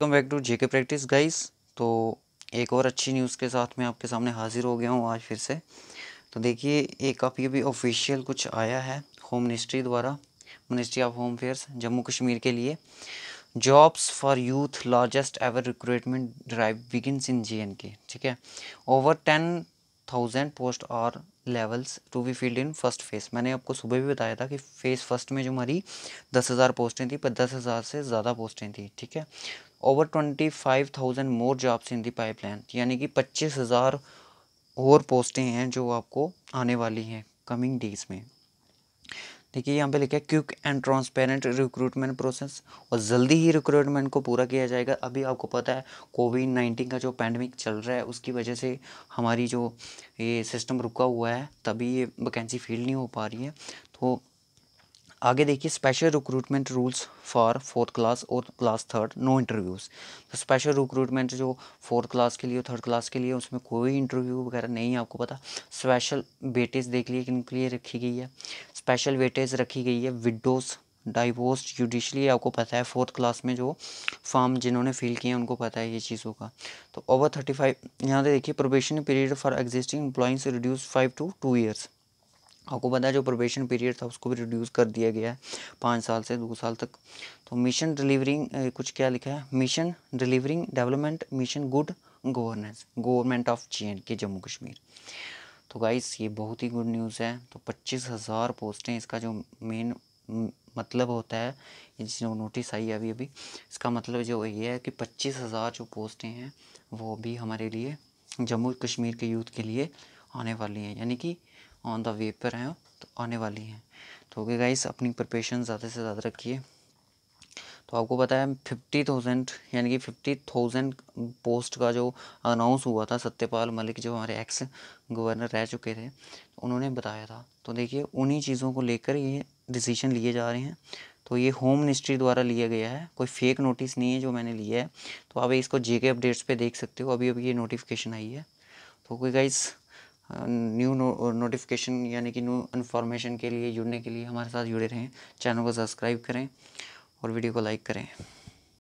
welcome back to JK practice guys तो एक और अच्छी न्यूज़ के साथ मैं आपके सामने हाज़िर हो गया हूँ आज फिर से तो देखिए एक अभी अभी ऑफिशियल कुछ आया है होम मिनिस्ट्री द्वारा ministry of home affairs Jammu Kashmir के लिए jobs for youth largest ever recruitment drive begins in J K ठीक है ओवर टेन थाउजेंड पोस्ट और levels to be filled in first phase मैंने आपको सुबह भी बताया था कि फेज़ फर्स्ट में जो हमारी दस हज़ार पोस्टें थी पर दस हज़ार से ज़्यादा पोस्टें थी ठीक है over twenty five thousand more jobs in the pipeline यानी कि पच्चीस हज़ार और पोस्टें हैं जो आपको आने वाली हैं कमिंग डेज में देखिए यहाँ पे लिखा है quick and transparent recruitment process और जल्दी ही रिक्रूटमेंट को पूरा किया जाएगा अभी आपको पता है कोविड नाइन्टीन का जो पैंडमिक चल रहा है उसकी वजह से हमारी जो ये सिस्टम रुका हुआ है तभी ये वैकेंसी फील नहीं हो पा रही है तो आगे देखिए special recruitment rules for fourth class और क्लास थर्ड नो इंटरव्यूज़ तो स्पेशल रिक्रूटमेंट जो फोर्थ क्लास के लिए थर्ड क्लास के लिए उसमें कोई इंटरव्यू वगैरह नहीं है आपको पता स्पेशल वेटेज देख लिए किन के लिए रखी गई है स्पेशल वेटेज रखी गई है विडोज़ डाइवोर्स जुडिशली आपको पता है फोर्थ क्लास में जो फॉर्म जिन्होंने फिल किए हैं उनको पता है ये चीज़ों का तो ओवर थर्टी फाइव यहाँ से देखिए probation period for existing employees reduce five to two years आपको पता है जो प्रोबेशन पीरियड था उसको भी रिड्यूस कर दिया गया है पाँच साल से दो साल तक तो मिशन डिलीवरिंग कुछ क्या लिखा है mission delivering development mission good governance government of J and K Jammu Kashmir तो गाइस ये बहुत ही गुड न्यूज़ है तो पच्चीस हज़ार पोस्टें इसका जो मेन मतलब होता है जो नोटिस आई है अभी अभी इसका मतलब जो ये है कि पच्चीस हज़ार जो पोस्टें हैं वो भी हमारे लिए जम्मू कश्मीर के यूथ के लिए आने वाली हैं यानी कि ऑन द वे पर हैं तो आने वाली हैं तो ओके गाइस अपनी प्रिपरेशन ज़्यादा से ज़्यादा रखिए तो आपको पता है फिफ्टी थाउजेंड यानी कि फिफ्टी थाउजेंड पोस्ट का जो अनाउंस हुआ था सत्यपाल मलिक जो हमारे एक्स गवर्नर रह चुके थे तो उन्होंने बताया था तो देखिए उन्हीं चीज़ों को लेकर ये डिसीजन लिए जा रहे हैं तो ये होम मिनिस्ट्री द्वारा लिया गया है कोई फेक नोटिस नहीं है जो मैंने लिया है तो आप इसको जे अपडेट्स पे देख सकते हो अभी अभी ये नोटिफिकेशन आई है तो कोई गाइज़ न्यू नो, नोटिफिकेशन यानी कि न्यू इन्फॉर्मेशन के लिए जुड़ने के लिए हमारे साथ जुड़े रहें चैनल को सब्सक्राइब करें और वीडियो को लाइक करें